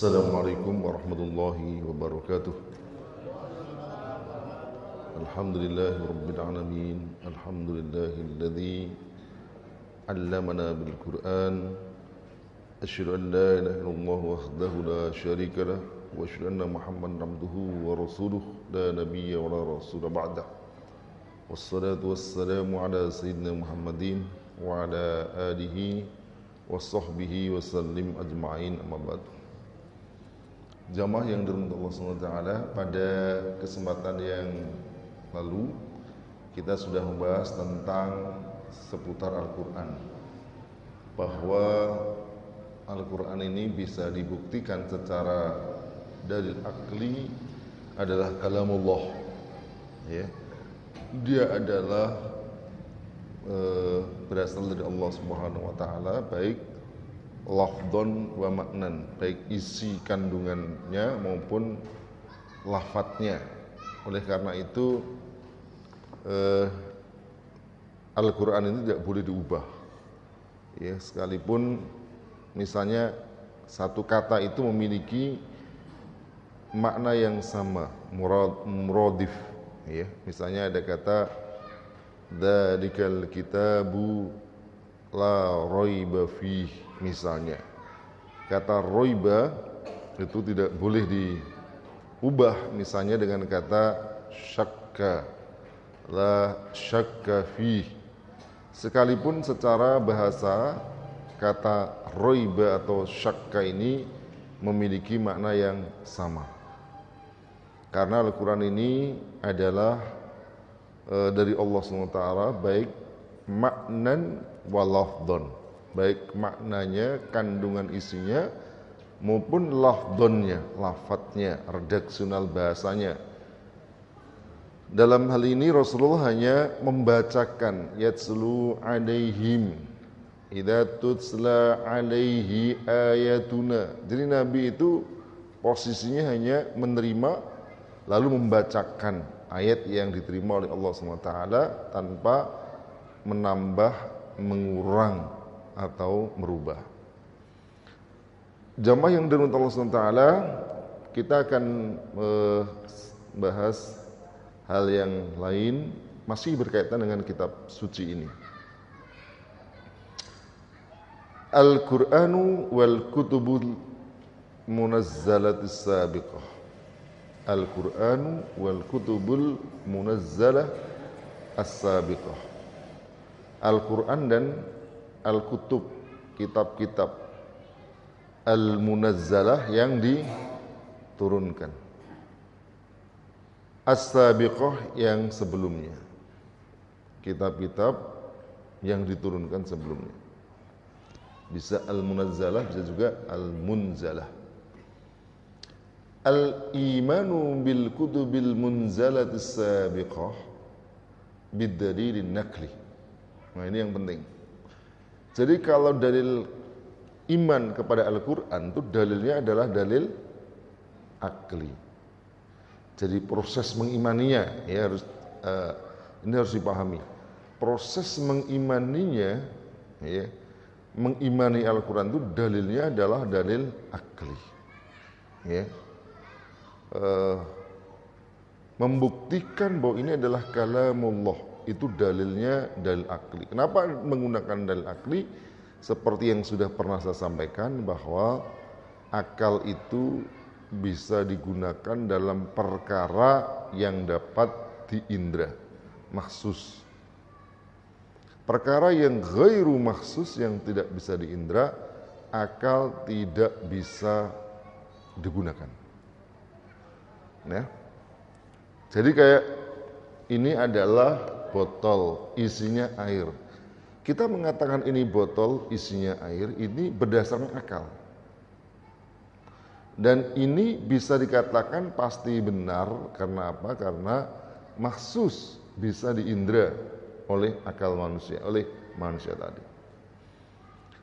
السلام عليكم ورحمة الله وبركاته الحمد لله رب العالمين الحمد لله الذي علمنا بالقرآن أشهد أن لا إله إلا الله وحده لا شريك له وأشهد أن محمدا عبده ورسوله لا نبي ولا رسول بعده والصلاة والسلام على سيدنا محمد وعلى آله وصحبه وسلم أجمعين أما بعد jamaah yang dirumut Allah SWT pada kesempatan yang lalu kita sudah membahas tentang seputar Al-Quran bahwa Al-Quran ini bisa dibuktikan secara dalil akli adalah kalamullah ya dia adalah e, berasal dari Allah Subhanahu wa baik lafdon wa maknan baik isi kandungannya maupun lafadznya oleh karena itu eh, Al-Quran ini tidak boleh diubah ya sekalipun misalnya satu kata itu memiliki makna yang sama murad, muradif ya misalnya ada kata kita kitabu la roiba fi misalnya kata roiba itu tidak boleh diubah misalnya dengan kata syakka la syakka fi sekalipun secara bahasa kata roiba atau syakka ini memiliki makna yang sama karena Al-Quran ini adalah e, dari Allah SWT baik maknan walafdon baik maknanya kandungan isinya maupun lafdonnya lafadznya redaksional bahasanya dalam hal ini Rasulullah hanya membacakan yatslu alaihim idza tutsla alaihi ayatuna jadi nabi itu posisinya hanya menerima lalu membacakan ayat yang diterima oleh Allah SWT tanpa menambah mengurang atau merubah. Jamaah yang dirahmati Allah SWT, kita akan eh, bahas hal yang lain masih berkaitan dengan kitab suci ini. Al-Qur'anu wal kutubul munazzalatis sabiqah. Al-Qur'anu wal kutubul munazzalah as-sabiqah. Al-Quran dan Al-Kutub, kitab-kitab Al-Munazzalah yang diturunkan. As-Sabiqah yang sebelumnya. Kitab-kitab yang diturunkan sebelumnya. Bisa Al-Munazzalah, bisa juga Al-Munzalah. Al-imanu bil kutubil munzalatis sabiqah bidalilin nakli. Nah ini yang penting. Jadi kalau dalil iman kepada Al-Quran itu dalilnya adalah dalil akli. Jadi proses mengimaninya ya harus uh, ini harus dipahami. Proses mengimaninya ya mengimani Al-Quran itu dalilnya adalah dalil akli. Ya. Uh, membuktikan bahwa ini adalah kalamullah itu dalilnya dalil akli. Kenapa menggunakan dalil akli? Seperti yang sudah pernah saya sampaikan bahwa akal itu bisa digunakan dalam perkara yang dapat diindra, maksus. Perkara yang gairu maksus yang tidak bisa diindra, akal tidak bisa digunakan. Ya. Jadi kayak ini adalah botol isinya air. Kita mengatakan ini botol isinya air ini berdasarkan akal. Dan ini bisa dikatakan pasti benar karena apa? Karena maksus bisa diindra oleh akal manusia, oleh manusia tadi.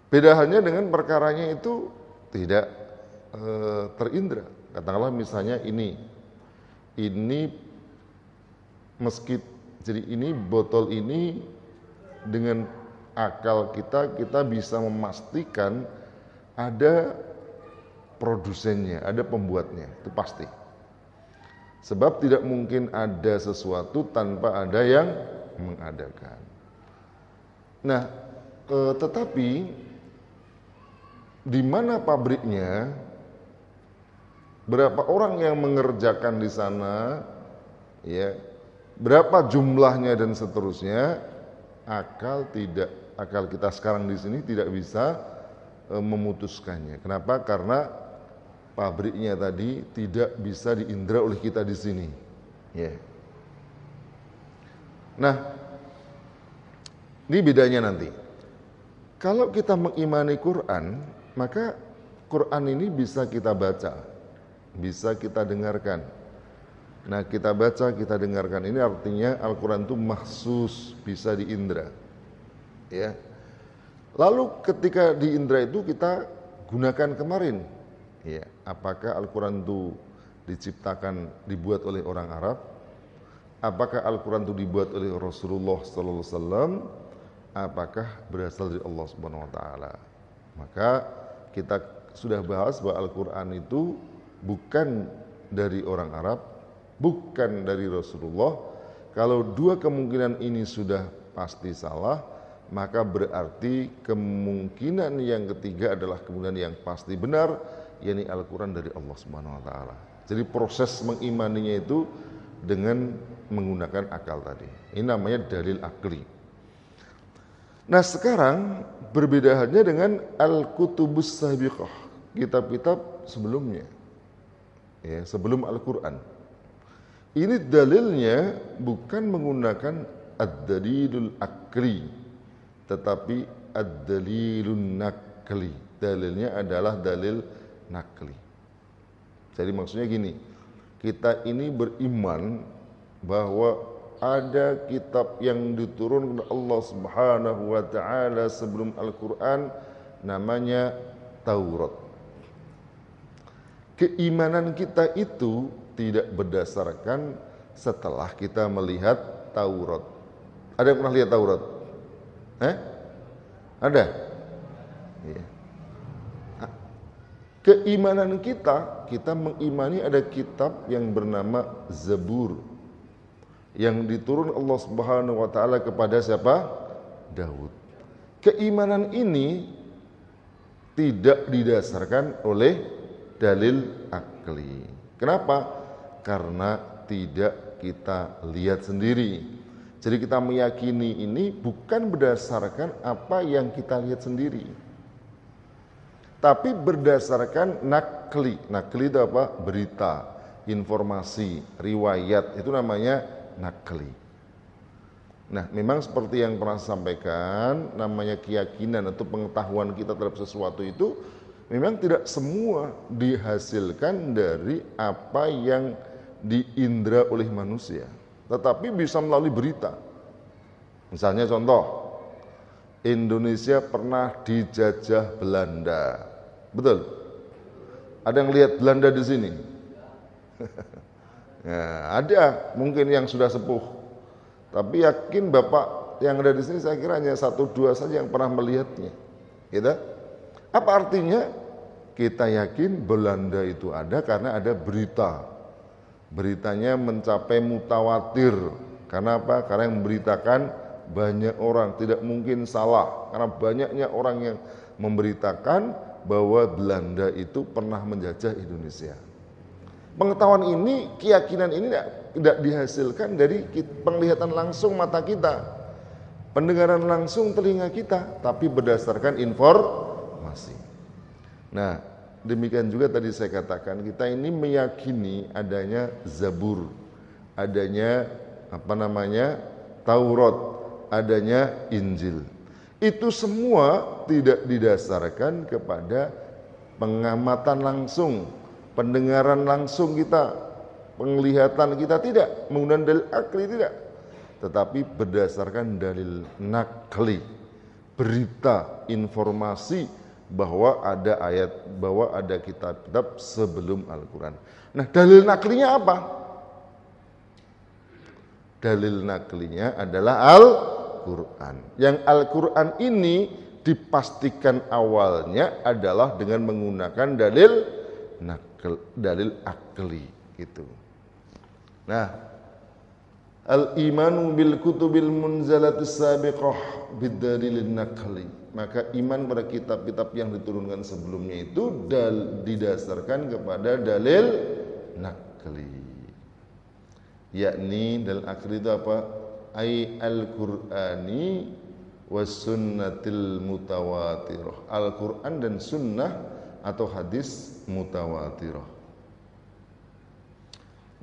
Beda halnya dengan perkaranya itu tidak e, terindra. Katakanlah misalnya ini, ini meski jadi ini botol ini dengan akal kita kita bisa memastikan ada produsennya, ada pembuatnya, itu pasti. Sebab tidak mungkin ada sesuatu tanpa ada yang mengadakan. Nah, e, tetapi di mana pabriknya, berapa orang yang mengerjakan di sana, ya berapa jumlahnya dan seterusnya, akal tidak akal kita sekarang di sini tidak bisa e, memutuskannya. Kenapa? Karena pabriknya tadi tidak bisa diindra oleh kita di sini. Ya. Yeah. Nah, ini bedanya nanti. Kalau kita mengimani Quran, maka Quran ini bisa kita baca, bisa kita dengarkan, Nah kita baca, kita dengarkan ini artinya Al-Quran itu mahsus bisa di indera. Ya. Lalu ketika di indera itu kita gunakan kemarin. Ya. Apakah Al-Quran itu diciptakan, dibuat oleh orang Arab? Apakah Al-Quran itu dibuat oleh Rasulullah SAW? Apakah berasal dari Allah Subhanahu Wa Taala? Maka kita sudah bahas bahwa Al-Quran itu bukan dari orang Arab, bukan dari Rasulullah, kalau dua kemungkinan ini sudah pasti salah, maka berarti kemungkinan yang ketiga adalah kemungkinan yang pasti benar, yakni Al-Quran dari Allah Subhanahu wa Ta'ala. Jadi proses mengimaninya itu dengan menggunakan akal tadi. Ini namanya dalil akli. Nah sekarang berbeda hanya dengan al qutubus Sabiqah, kitab-kitab sebelumnya. Ya, sebelum Al-Quran. Ini dalilnya bukan menggunakan ad-dalilul akri tetapi ad-dalilun nakli. Dalilnya adalah dalil nakli. Jadi maksudnya gini, kita ini beriman bahwa ada kitab yang diturunkan Allah Subhanahu wa taala sebelum Al-Qur'an namanya Taurat. Keimanan kita itu tidak berdasarkan setelah kita melihat Taurat. Ada yang pernah lihat Taurat? Eh? Ada? Ya. Keimanan kita, kita mengimani ada kitab yang bernama Zebur yang diturun Allah Subhanahu wa taala kepada siapa? Daud. Keimanan ini tidak didasarkan oleh dalil akli. Kenapa? karena tidak kita lihat sendiri. Jadi kita meyakini ini bukan berdasarkan apa yang kita lihat sendiri. Tapi berdasarkan nakli. Nakli itu apa? Berita, informasi, riwayat. Itu namanya nakli. Nah, memang seperti yang pernah saya sampaikan, namanya keyakinan atau pengetahuan kita terhadap sesuatu itu memang tidak semua dihasilkan dari apa yang diindra oleh manusia, tetapi bisa melalui berita. Misalnya contoh, Indonesia pernah dijajah Belanda. Betul? Ada yang lihat Belanda di sini? ya, ada mungkin yang sudah sepuh. Tapi yakin Bapak yang ada di sini saya kira hanya satu dua saja yang pernah melihatnya. Gitu? Apa artinya? Kita yakin Belanda itu ada karena ada berita beritanya mencapai mutawatir. Karena apa? Karena yang memberitakan banyak orang, tidak mungkin salah. Karena banyaknya orang yang memberitakan bahwa Belanda itu pernah menjajah Indonesia. Pengetahuan ini, keyakinan ini tidak, tidak dihasilkan dari penglihatan langsung mata kita, pendengaran langsung telinga kita, tapi berdasarkan informasi. Nah, demikian juga tadi saya katakan kita ini meyakini adanya Zabur, adanya apa namanya Taurat, adanya Injil. Itu semua tidak didasarkan kepada pengamatan langsung, pendengaran langsung kita, penglihatan kita tidak, menggunakan dalil akli tidak, tetapi berdasarkan dalil nakli, berita, informasi bahwa ada ayat, bahwa ada kitab-kitab sebelum Al-Quran. Nah, dalil naklinya apa? Dalil naklinya adalah Al-Quran. Yang Al-Quran ini dipastikan awalnya adalah dengan menggunakan dalil nakl, dalil akli gitu. Nah, al-imanu bil kutubil munzalatis sabiqah bidalilin nakli maka iman pada kitab-kitab yang diturunkan sebelumnya itu dal didasarkan kepada dalil nakli yakni dalil akli itu apa ai al-qur'ani was sunnatil mutawatirah al-qur'an dan sunnah atau hadis mutawatirah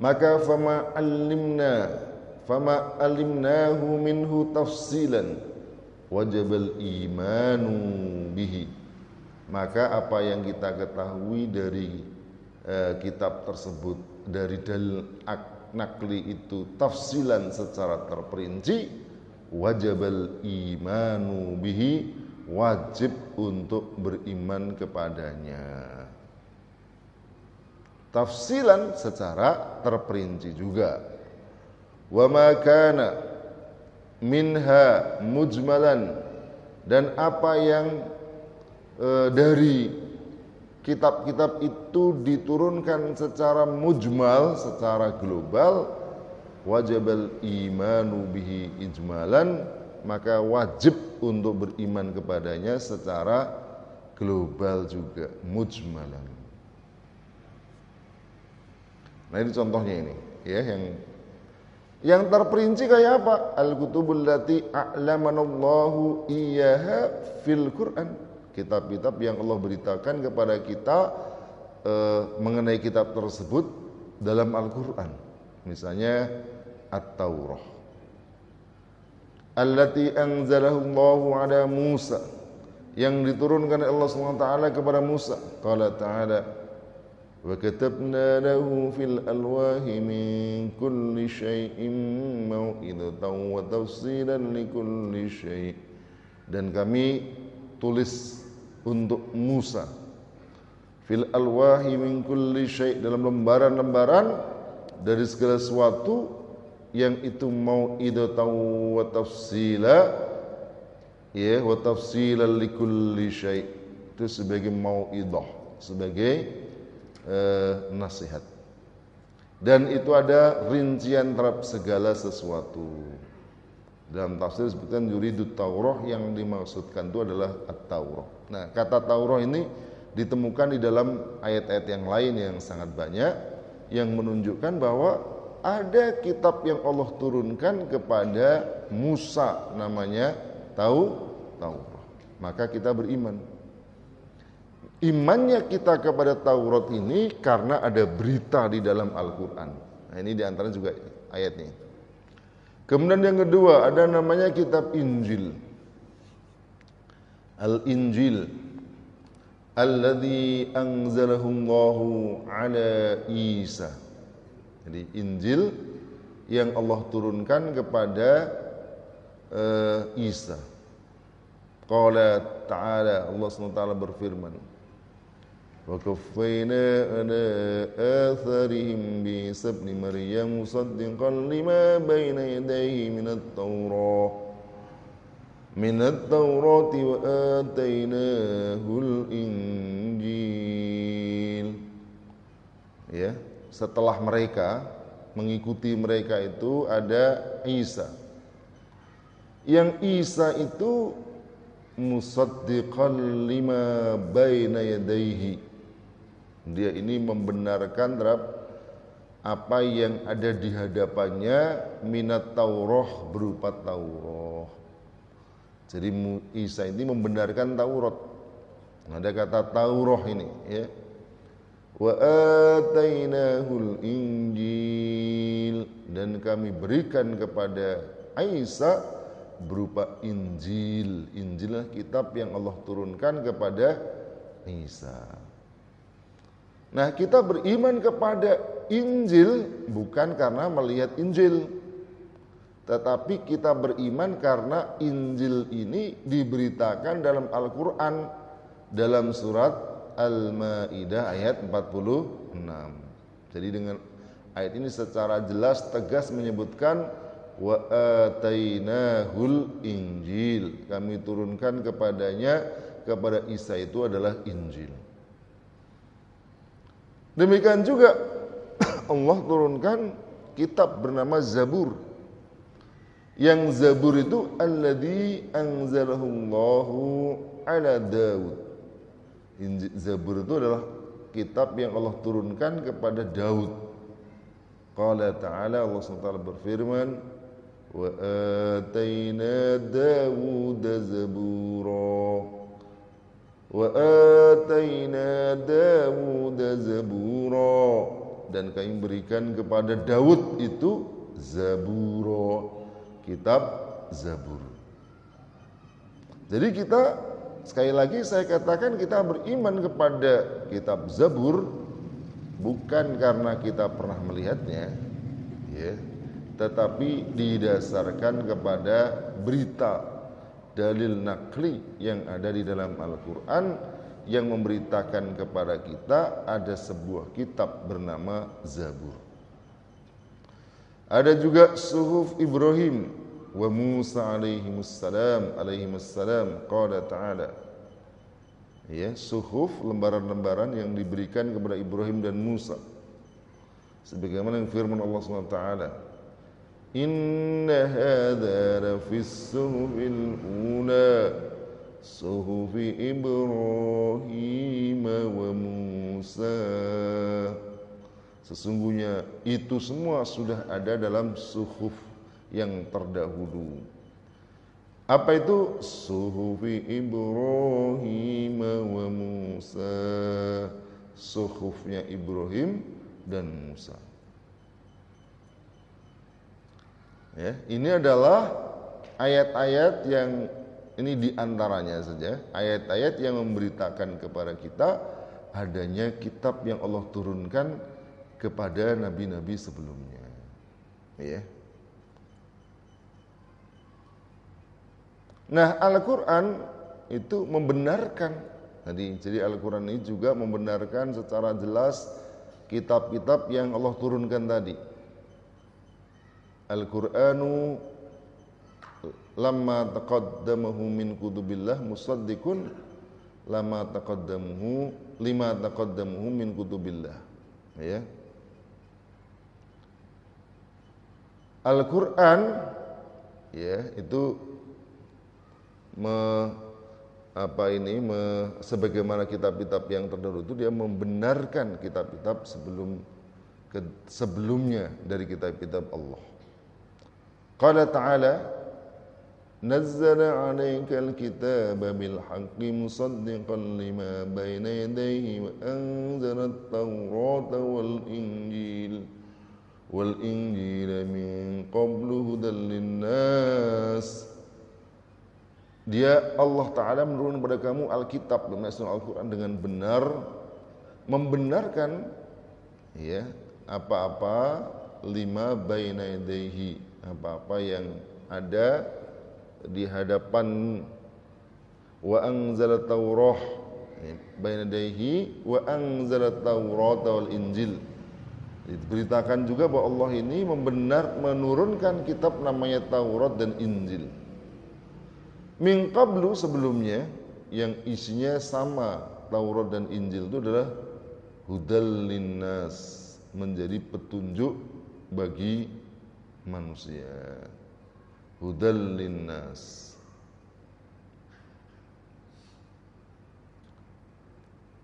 maka fama alimna fama alimnahu minhu tafsilan wajibal imanu bihi maka apa yang kita ketahui dari eh, kitab tersebut dari dalil nakli itu tafsilan secara terperinci wajibal imanu bihi wajib untuk beriman kepadanya tafsilan secara terperinci juga wa kana minha mujmalan dan apa yang e, dari kitab-kitab itu diturunkan secara mujmal secara global wajibal imanu bihi ijmalan maka wajib untuk beriman kepadanya secara global juga mujmalan. Nah ini contohnya ini ya yang yang terperinci kayak apa? Al-kutubul lati a'lamanallahu iyyaha fil Qur'an. Kitab-kitab yang Allah beritakan kepada kita eh, mengenai kitab tersebut dalam Al-Qur'an. Misalnya At-Taurah. Allati anzalahu Allahu ala Musa yang diturunkan oleh Allah SWT kepada Musa. Qala ta'ala وكتبنا له في الألواه من كل شيء موئدة وتفصيلا لكل شيء dan kami tulis untuk Musa fil alwahi min kulli syai dalam lembaran-lembaran dari segala sesuatu yang itu mau idatan wa tafsila ya wa tafsila li kulli syai itu sebagai mau idah sebagai eh, nasihat. Dan itu ada rincian terhadap segala sesuatu. Dalam tafsir disebutkan yuridu taurah yang dimaksudkan itu adalah at-taurah. Nah, kata taurah ini ditemukan di dalam ayat-ayat yang lain yang sangat banyak yang menunjukkan bahwa ada kitab yang Allah turunkan kepada Musa namanya tahu Taurah. Maka kita beriman imannya kita kepada Taurat ini karena ada berita di dalam Al-Quran. Nah ini diantara juga ayatnya. Kemudian yang kedua ada namanya kitab Injil. Al-Injil alladzi anzalahu Allahu ala Isa. Jadi Injil yang Allah turunkan kepada uh, Isa. Qala ta'ala Allah SWT berfirman وكفينا على آثارهم بعيسى ابن مريم مصدقا لما بين يديه من التوراة من التوراة وآتيناه الإنجيل ya setelah mereka mengikuti mereka itu ada Isa yang Isa itu musaddiqan lima baina yadayhi dia ini membenarkan terhadap apa yang ada di hadapannya minat Tauroh berupa Tauroh. Jadi Isa ini membenarkan Taurat. Ada kata Tauroh ini ya. Wa atainahul Injil dan kami berikan kepada Isa berupa Injil. Injil adalah kitab yang Allah turunkan kepada Isa. Nah, kita beriman kepada Injil bukan karena melihat Injil, tetapi kita beriman karena Injil ini diberitakan dalam Al-Qur'an dalam surat Al-Maidah ayat 46. Jadi dengan ayat ini secara jelas tegas menyebutkan wa atainahul Injil. Kami turunkan kepadanya kepada Isa itu adalah Injil. Demikian juga Allah turunkan kitab bernama Zabur. Yang Zabur itu alladzi anzalahullahu ala Daud. Zabur itu adalah kitab yang Allah turunkan kepada Daud. Qala ta'ala Allah SWT berfirman Wa atayna Dawuda zabura وَآتَيْنَا دَاوُدَ زَبُورًا dan kami berikan kepada Daud itu Zaburo kitab Zabur jadi kita sekali lagi saya katakan kita beriman kepada kitab Zabur bukan karena kita pernah melihatnya ya tetapi didasarkan kepada berita dalil nakli yang ada di dalam Al-Quran yang memberitakan kepada kita ada sebuah kitab bernama Zabur. Ada juga suhuf Ibrahim wa Musa alaihi wassalam alaihi wassalam qala ta'ala ya suhuf lembaran-lembaran yang diberikan kepada Ibrahim dan Musa sebagaimana yang firman Allah Subhanahu wa taala إن هذا لفي الصحف الأولى صحف إبراهيم وموسى Sesungguhnya itu semua sudah ada dalam suhuf yang terdahulu. Apa itu? suhuf Ibrahim wa Musa. Suhufnya Ibrahim dan Musa. Ya, ini adalah ayat-ayat yang ini diantaranya saja ayat-ayat yang memberitakan kepada kita adanya kitab yang Allah turunkan kepada nabi-nabi sebelumnya. Ya. Nah, Al-Qur'an itu membenarkan tadi. Jadi Al-Qur'an ini juga membenarkan secara jelas kitab-kitab yang Allah turunkan tadi. Al-Qur'anu lamma taqaddamahu min kutubillah musaddiqun lama taqaddamahu lima taqaddamahu min kutubillah ya Al-Qur'an ya itu me, apa ini me, sebagaimana kitab-kitab yang terdahulu itu dia membenarkan kitab-kitab sebelum ke, sebelumnya dari kitab-kitab Allah Qala ta'ala Nazzala 'alaikal kitaba bil haqqi musaddiqan lima bayna yadayhi wa anzala at-taurata wal injil wal injil min qablu hudan lin-nas Dia Allah Ta'ala menurunkan kepada kamu Alkitab dan Al-Quran dengan benar Membenarkan ya apa-apa lima bayna yadayhi apa-apa yang ada di hadapan wa anzala taurah bainadaihi wa anzala taurata wal injil diberitakan juga bahwa Allah ini membenar menurunkan kitab namanya Taurat dan Injil min qablu sebelumnya yang isinya sama Taurat dan Injil itu adalah hudal linnas menjadi petunjuk bagi manusia hudal linnas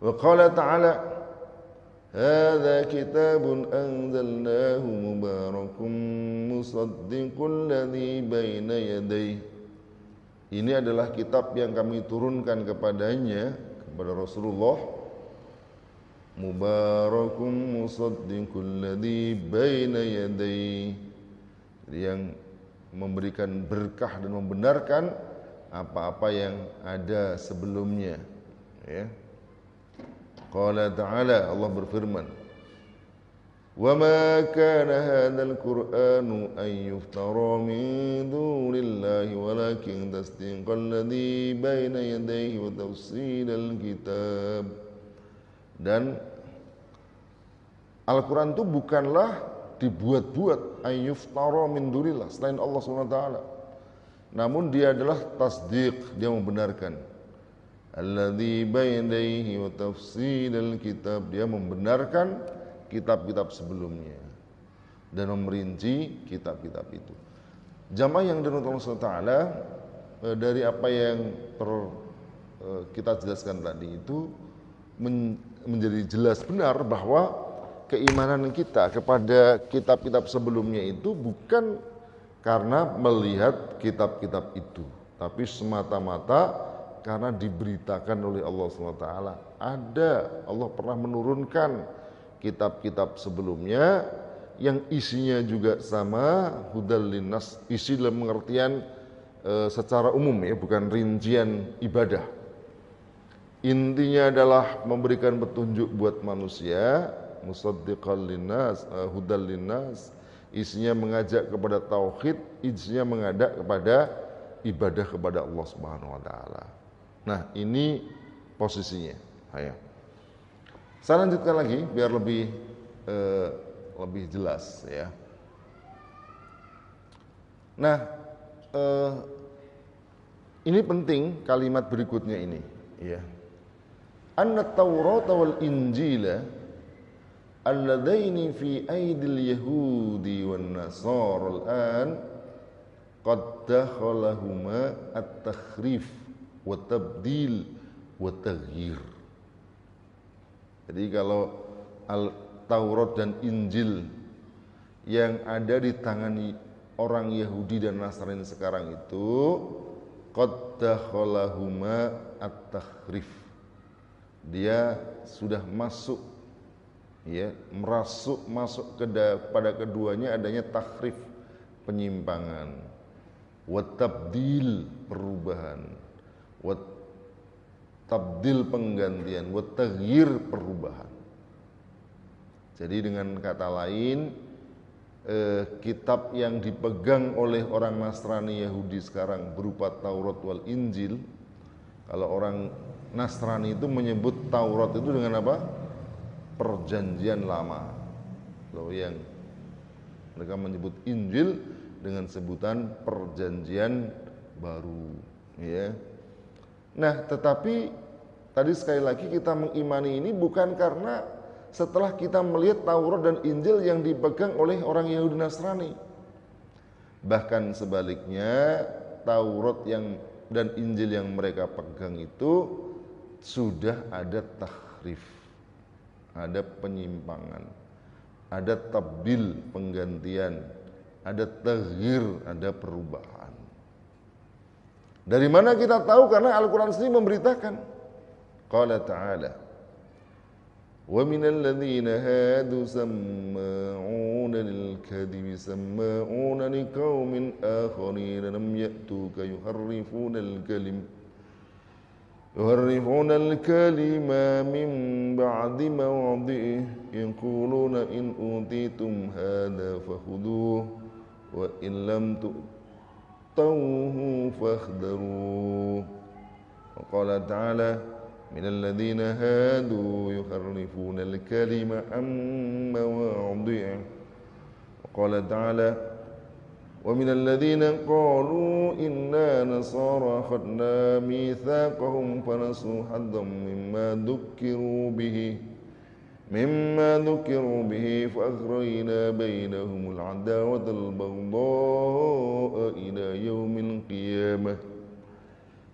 wa qala ta'ala hadha kitabun anzalnahu mubarakun musaddiqul ladzi baina yadayhi ini adalah kitab yang kami turunkan kepadanya kepada Rasulullah Mubarakum musaddiqul ladhi baina yadayhi yang memberikan berkah dan membenarkan apa-apa yang ada sebelumnya ya qala ta'ala Allah berfirman wa kana hadzal qur'anu an yuftara min walakin tasdiqal ladzi baina yadayhi wa kitab dan Al-Quran itu bukanlah dibuat-buat taro min lah selain Allah SWT namun dia adalah tasdik dia membenarkan alladhi bainaihi wa tafsilal kitab dia membenarkan kitab-kitab sebelumnya dan memerinci kitab-kitab itu jamaah yang dirunut Allah SWT eh, dari apa yang ter, eh, kita jelaskan tadi itu menjadi jelas benar bahwa keimanan kita kepada kitab-kitab sebelumnya itu bukan karena melihat kitab-kitab itu, tapi semata-mata karena diberitakan oleh Allah SWT ada Allah pernah menurunkan kitab-kitab sebelumnya yang isinya juga sama hudal linnas isi dalam pengertian e, secara umum ya bukan rincian ibadah intinya adalah memberikan petunjuk buat manusia musaddiqan linnas eh, hudal linnas isinya mengajak kepada tauhid isinya mengajak kepada ibadah kepada Allah Subhanahu wa taala nah ini posisinya ayo saya lanjutkan lagi biar lebih eh, lebih jelas ya nah eh, ini penting kalimat berikutnya ini ya anna Taurat wal Injila alladaini fi aidil yahudi wan al-an qad dakhalahuma at-takhrif wa tabdil wa taghyir jadi kalau al Taurat dan Injil yang ada di tangan orang Yahudi dan Nasrani sekarang itu qad dakhalahuma at-takhrif dia sudah masuk ya merasuk masuk ke pada keduanya adanya takrif penyimpangan watabdil perubahan wa tabdil penggantian watagir perubahan jadi dengan kata lain eh, kitab yang dipegang oleh orang Nasrani Yahudi sekarang berupa Taurat wal Injil kalau orang Nasrani itu menyebut Taurat itu dengan apa? perjanjian lama. Loh yang mereka menyebut Injil dengan sebutan perjanjian baru, ya. Nah, tetapi tadi sekali lagi kita mengimani ini bukan karena setelah kita melihat Taurat dan Injil yang dipegang oleh orang Yahudi Nasrani. Bahkan sebaliknya, Taurat yang dan Injil yang mereka pegang itu sudah ada tahrif ada penyimpangan, ada tabdil penggantian, ada taghir, ada perubahan. Dari mana kita tahu? Karena Al-Quran sendiri memberitakan. Qala ta'ala, وَمِنَ الَّذِينَ هَادُوا سَمَّاعُونَ لِلْكَذِبِ سَمَّاعُونَ لِقَوْمٍ آخَرِينَ لَمْ يَأْتُوكَ يُحَرِّفُونَ الْكَلِمِ يهرفون الكلمة من بعد موضعه يقولون إن أوتيتم هذا فخذوه وإن لم تؤتوه فاخذروه وقال تعالى من الذين هادوا يحرفون الكلمة عن مواضعه وقال تعالى ومن الذين قالوا إنا نصارى أخذنا ميثاقهم فنسوا حظا مما ذكروا به مما ذكروا به فأغرينا بينهم العداوة البغضاء إلى يوم القيامة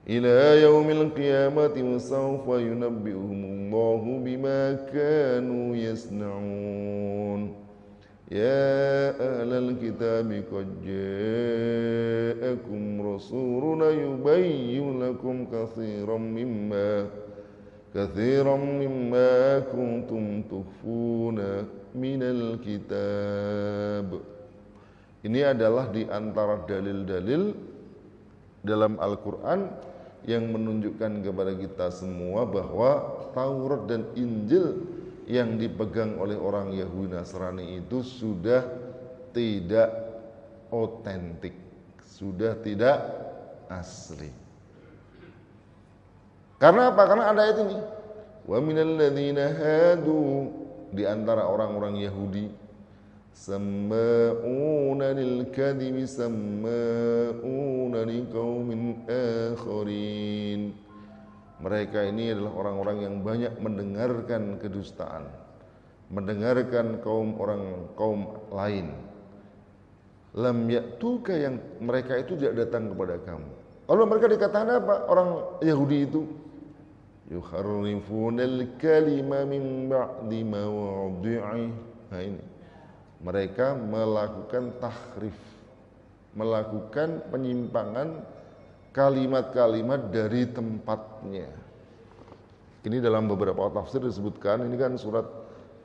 إلى يوم القيامة وسوف ينبئهم الله بما كانوا يصنعون يا أهل الكتاب قد جاءكم رسولنا يبين لكم كثيرا مما كثيرا مما كنتم تخفون من الكتاب Ini adalah di antara dalil-dalil dalam Al-Quran yang menunjukkan kepada kita semua bahwa Taurat dan Injil yang dipegang oleh orang Yahudi Nasrani itu sudah tidak otentik, sudah tidak asli. Karena apa? Karena ada ayat ini. Wa minal ladzina hadu di antara orang-orang Yahudi sama'una lil kadhibi sama'una qaumin akharin mereka ini adalah orang-orang yang banyak mendengarkan kedustaan, mendengarkan kaum orang kaum lain. Lam ya'tuka yang mereka itu tidak datang kepada kamu. Lalu mereka dikatakan apa orang Yahudi itu? Yuharrifunal kalima min ba'di mawadi'ih. Nah ini. Mereka melakukan tahrif, melakukan penyimpangan kalimat-kalimat dari tempatnya. Ini dalam beberapa tafsir disebutkan, ini kan surat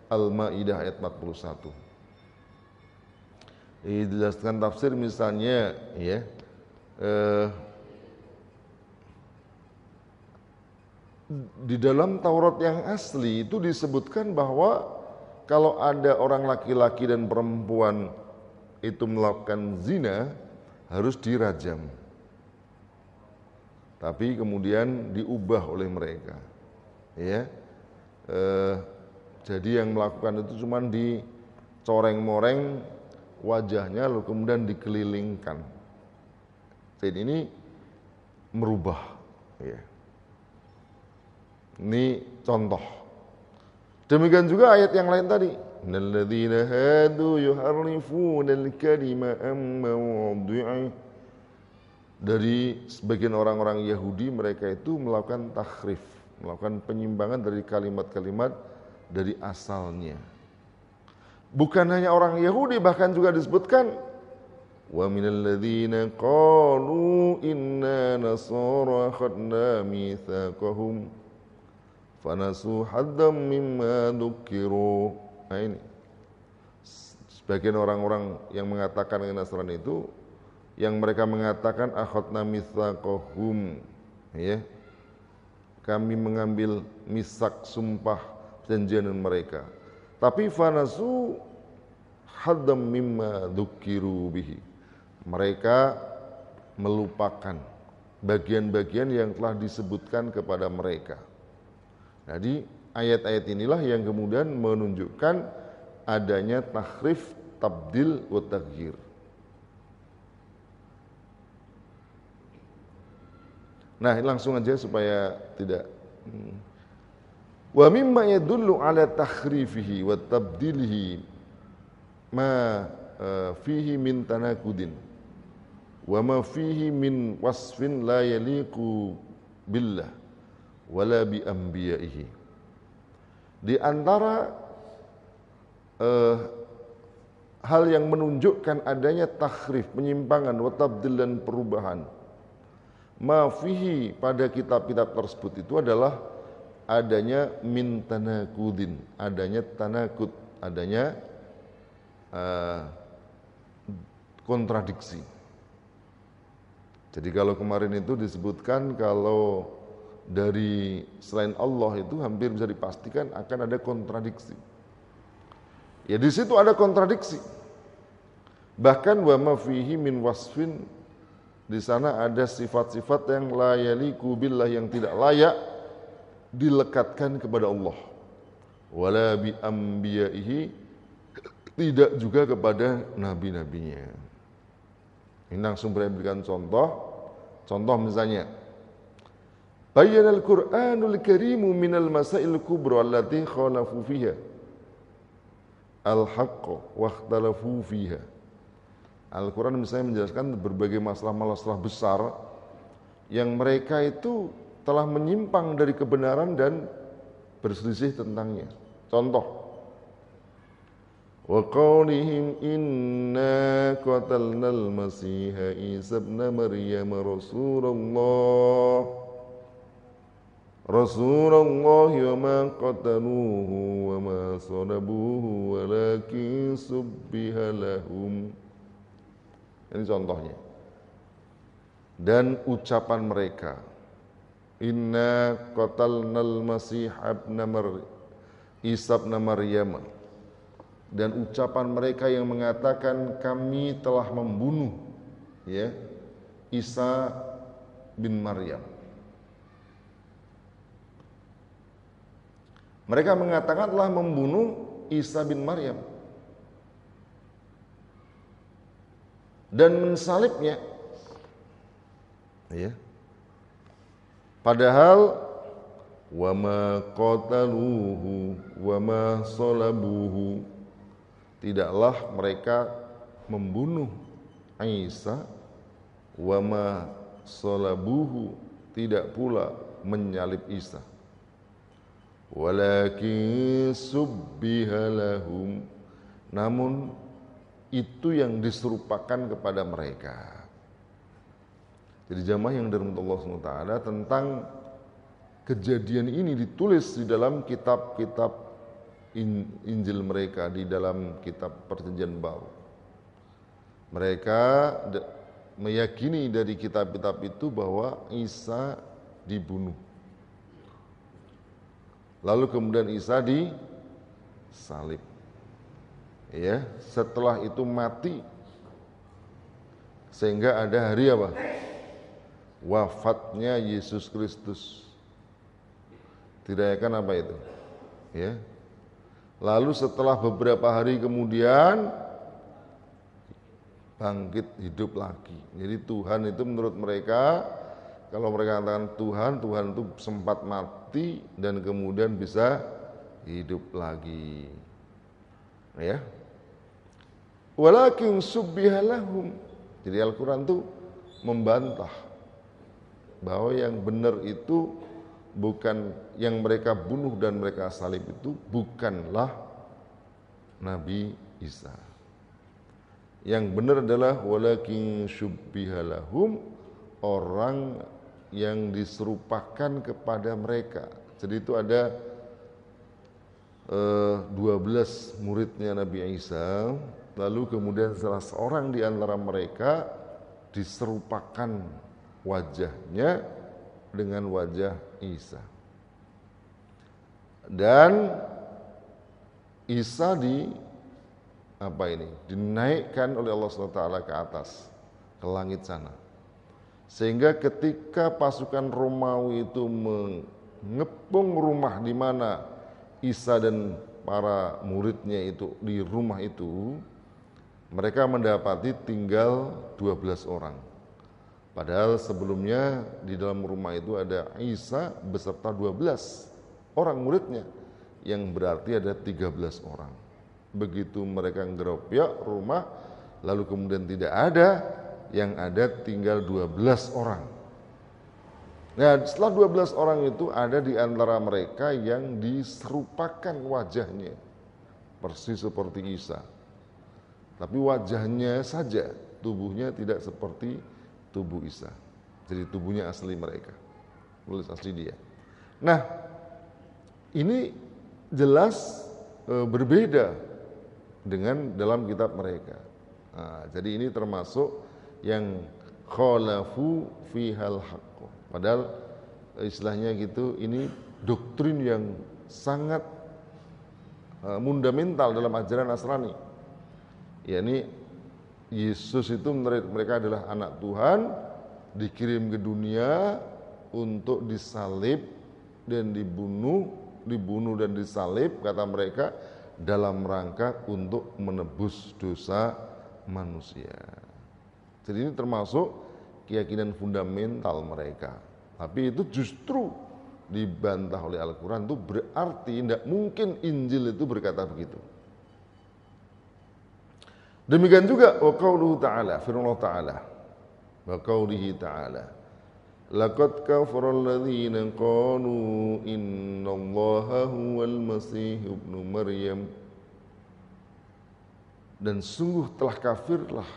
Al-Maidah ayat 41. Ini dijelaskan tafsir misalnya ya. Eh, di dalam Taurat yang asli itu disebutkan bahwa kalau ada orang laki-laki dan perempuan itu melakukan zina harus dirajam tapi kemudian diubah oleh mereka. Ya. Eh, jadi yang melakukan itu cuma dicoreng-moreng wajahnya lalu kemudian dikelilingkan. Dan ini merubah. Ya. Ini contoh. Demikian juga ayat yang lain tadi. Innalladzina hadu dari sebagian orang-orang Yahudi mereka itu melakukan takhrif, melakukan penyimbangan dari kalimat-kalimat dari asalnya. Bukan hanya orang Yahudi bahkan juga disebutkan wa minal ladzina qalu inna nasara khadna mitsaqahum fanasu haddam mimma dukiru. Nah ini sebagian orang-orang yang mengatakan Nasrani itu yang mereka mengatakan akhadna mitsaqahum ya kami mengambil misak sumpah perjanjian mereka tapi fanasu hadam mimma dzukiru bihi mereka melupakan bagian-bagian yang telah disebutkan kepada mereka jadi ayat-ayat inilah yang kemudian menunjukkan adanya takrif tabdil wa taghyir Nah, langsung aja supaya tidak hmm. Wa mimma yadullu ala takhrifihi wa tabdilihi ma e, fihi min tanakudin wa ma fihi min wasfin la yaliqu billah wala bi anbiya'ihi. Di antara uh, hal yang menunjukkan adanya takhrif, penyimpangan, wa dan perubahan mafihi pada kitab-kitab tersebut itu adalah adanya min tanakudin, adanya tanakut, adanya uh, kontradiksi. Jadi kalau kemarin itu disebutkan kalau dari selain Allah itu hampir bisa dipastikan akan ada kontradiksi. Ya di situ ada kontradiksi. Bahkan wa mafihi min wasfin di sana ada sifat-sifat yang layaliku billah yang tidak layak dilekatkan kepada Allah. Wala bi tidak juga kepada nabi-nabinya. Ini langsung berikan contoh. Contoh misalnya, Bayan al-Quranul Karimu minal masail kubra allati khalafu fiha. Al-haqq wa khala'fu fiha. Al-Quran misalnya menjelaskan berbagai masalah-masalah besar yang mereka itu telah menyimpang dari kebenaran dan berselisih tentangnya. Contoh, wa qawlihim inna qatalna al-masiha Isa ibn Maryam Rasulullah رسول الله وما قتلوه وما صلبوه ولكن سبه لهم ini contohnya. Dan ucapan mereka, Inna qatalnal masih abna Isab Maryam dan ucapan mereka yang mengatakan kami telah membunuh ya Isa bin Maryam Mereka mengatakan telah membunuh Isa bin Maryam dan mensalibnya. Ya. Padahal wa ma qataluhu wa ma salabuhu tidaklah mereka membunuh Isa wa ma salabuhu tidak pula menyalib Isa walakin subbiha namun itu yang diserupakan kepada mereka. Jadi jamaah yang dirahmati Allah SWT tentang kejadian ini ditulis di dalam kitab-kitab in, Injil mereka, di dalam kitab perjanjian baru. Mereka meyakini dari kitab-kitab itu bahwa Isa dibunuh. Lalu kemudian Isa disalib ya setelah itu mati sehingga ada hari apa wafatnya Yesus Kristus dirayakan apa itu ya lalu setelah beberapa hari kemudian bangkit hidup lagi jadi Tuhan itu menurut mereka kalau mereka katakan Tuhan Tuhan itu sempat mati dan kemudian bisa hidup lagi ya Walakin subbihalahum. lahum. Jadi Al-Quran itu membantah bahwa yang benar itu bukan yang mereka bunuh dan mereka salib itu bukanlah Nabi Isa. Yang benar adalah walakin syubbiha lahum orang yang diserupakan kepada mereka. Jadi itu ada uh, eh, 12 muridnya Nabi Isa Lalu kemudian salah seorang di antara mereka diserupakan wajahnya dengan wajah Isa. Dan Isa di apa ini? Dinaikkan oleh Allah SWT ke atas, ke langit sana. Sehingga ketika pasukan Romawi itu mengepung rumah di mana Isa dan para muridnya itu di rumah itu, mereka mendapati tinggal 12 orang. Padahal sebelumnya di dalam rumah itu ada Isa beserta 12 orang muridnya yang berarti ada 13 orang. Begitu mereka ya rumah lalu kemudian tidak ada yang ada tinggal 12 orang. Nah, setelah 12 orang itu ada di antara mereka yang diserupakan wajahnya persis seperti Isa tapi wajahnya saja, tubuhnya tidak seperti tubuh Isa. Jadi tubuhnya asli mereka. Tulis asli dia. Nah, ini jelas e, berbeda dengan dalam kitab mereka. Nah, jadi ini termasuk yang khalafu fihal haqqo. Padahal e, istilahnya gitu, ini doktrin yang sangat e, fundamental dalam ajaran Nasrani ya ini Yesus itu menurut mereka adalah anak Tuhan dikirim ke dunia untuk disalib dan dibunuh, dibunuh dan disalib kata mereka dalam rangka untuk menebus dosa manusia. Jadi ini termasuk keyakinan fundamental mereka. Tapi itu justru dibantah oleh Al-Quran itu berarti tidak mungkin Injil itu berkata begitu. Demikian juga wa qauluhu ta'ala, firman Allah ta'ala. Wa qaulihi ta'ala. Laqad kafara alladhina qalu innallaha huwal masih ibnu maryam. Dan sungguh telah kafirlah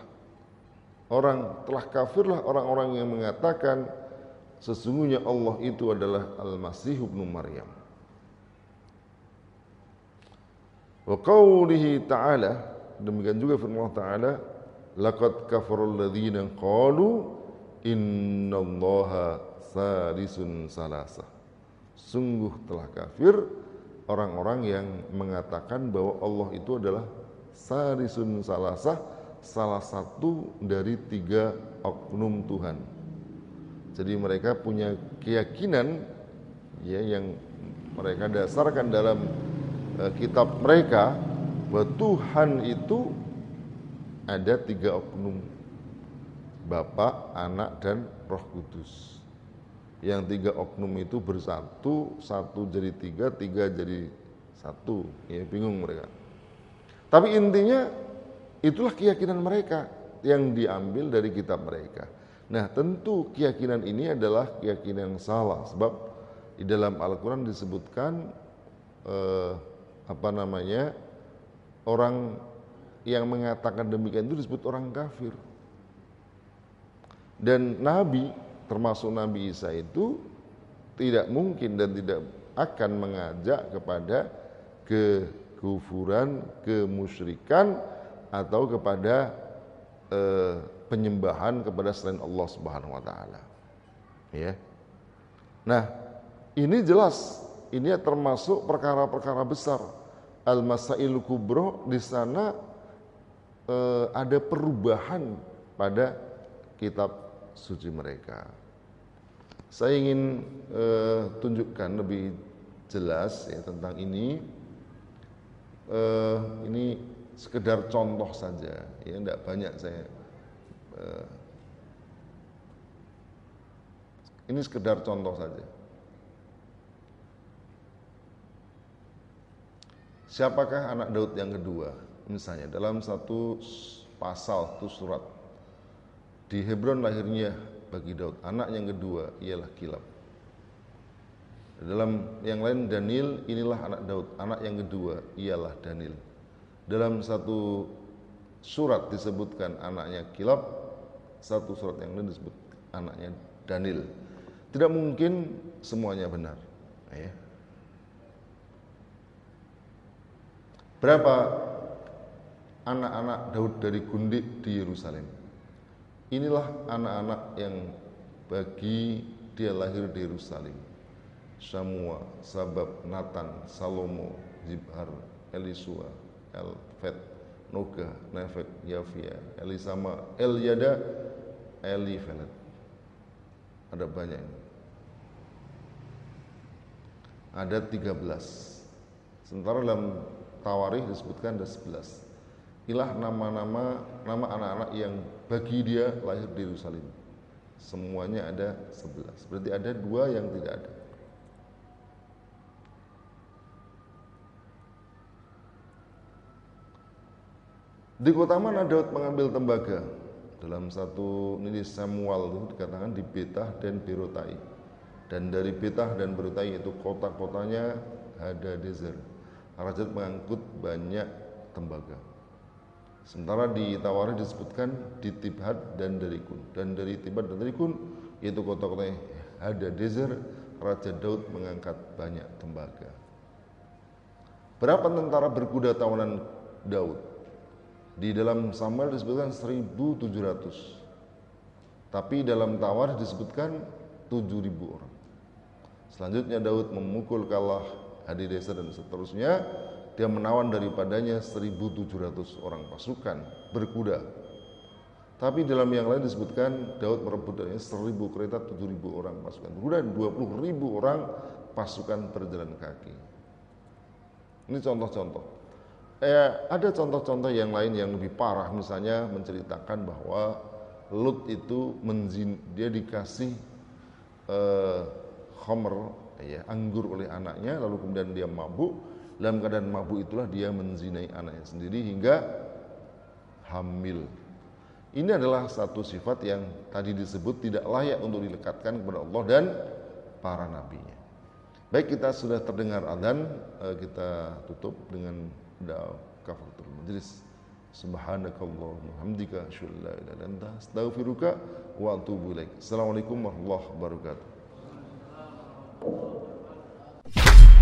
orang telah kafirlah orang-orang yang mengatakan sesungguhnya Allah itu adalah Al-Masih ibnu Maryam. Wa qaulihi ta'ala demikian juga firman Allah taala laqad kafara alladziina qalu innallaha salisun salasa sungguh telah kafir orang-orang yang mengatakan bahwa Allah itu adalah salisun salasa salah satu dari tiga oknum Tuhan jadi mereka punya keyakinan ya yang mereka dasarkan dalam uh, kitab mereka bahwa Tuhan itu ada tiga oknum Bapak, Anak, dan Roh Kudus yang tiga oknum itu bersatu satu jadi tiga tiga jadi satu ya bingung mereka tapi intinya itulah keyakinan mereka yang diambil dari kitab mereka nah tentu keyakinan ini adalah keyakinan yang salah sebab di dalam Al-Quran disebutkan eh, apa namanya Orang yang mengatakan demikian itu disebut orang kafir. Dan Nabi, termasuk Nabi Isa itu tidak mungkin dan tidak akan mengajak kepada kekufuran, kemusyrikan atau kepada eh, penyembahan kepada selain Allah Subhanahu wa taala. Ya. Nah, ini jelas ini termasuk perkara-perkara besar Al-Masail Kubro di sana eh, ada perubahan pada kitab suci mereka. Saya ingin eh, tunjukkan lebih jelas ya tentang ini. Eh, ini sekedar contoh saja, ya tidak banyak saya. Eh, ini sekedar contoh saja. Siapakah anak Daud yang kedua? Misalnya dalam satu pasal tuh surat di Hebron lahirnya bagi Daud anak yang kedua ialah Kilab. Dalam yang lain Daniel inilah anak Daud anak yang kedua ialah Daniel. Dalam satu surat disebutkan anaknya Kilab, satu surat yang lain disebut anaknya Daniel. Tidak mungkin semuanya benar. Ya. Berapa anak-anak Daud dari gundik di Yerusalem? Inilah anak-anak yang bagi dia lahir di Yerusalem. Samua, Sabab, Nathan, Salomo, Zibhar, Elisua, Elfet, Noga, Nefet, Yafia, Elisama, Elyada, Elifelet. Ada banyak ini. Ada 13. Sementara dalam Tawarih disebutkan ada 11. Ilah nama-nama nama anak-anak yang bagi dia lahir di Yerusalem. Semuanya ada 11. Berarti ada dua yang tidak ada. Di kota mana Daud mengambil tembaga? Dalam satu ini Samuel itu dikatakan di Betah dan Berotai. Dan dari Betah dan Berotai itu kota-kotanya ada desert. Harajat mengangkut banyak tembaga. Sementara di Tawari disebutkan di Tibhat dan dari Kun. Dan dari Tibhat dan dari Kun yaitu kota-kota ada desert, Raja Daud mengangkat banyak tembaga. Berapa tentara berkuda tawanan Daud? Di dalam Samuel disebutkan 1700. Tapi dalam Tawar disebutkan 7000 orang. Selanjutnya Daud memukul kalah Hadi Desa dan seterusnya dia menawan daripadanya 1700 orang pasukan berkuda tapi dalam yang lain disebutkan Daud merebut dari 1000 kereta 7000 orang pasukan berkuda 20000 orang pasukan berjalan kaki ini contoh-contoh eh, ada contoh-contoh yang lain yang lebih parah misalnya menceritakan bahwa Lut itu menzin dia dikasih eh, homer ya, anggur oleh anaknya lalu kemudian dia mabuk dalam keadaan mabuk itulah dia menzinai anaknya sendiri hingga hamil ini adalah satu sifat yang tadi disebut tidak layak untuk dilekatkan kepada Allah dan para nabinya baik kita sudah terdengar adhan eh, kita tutup dengan doa kafatul majlis subhanakallahumma hamdika syulla ila astaghfiruka wa atubu ilaik assalamualaikum warahmatullahi wabarakatuh you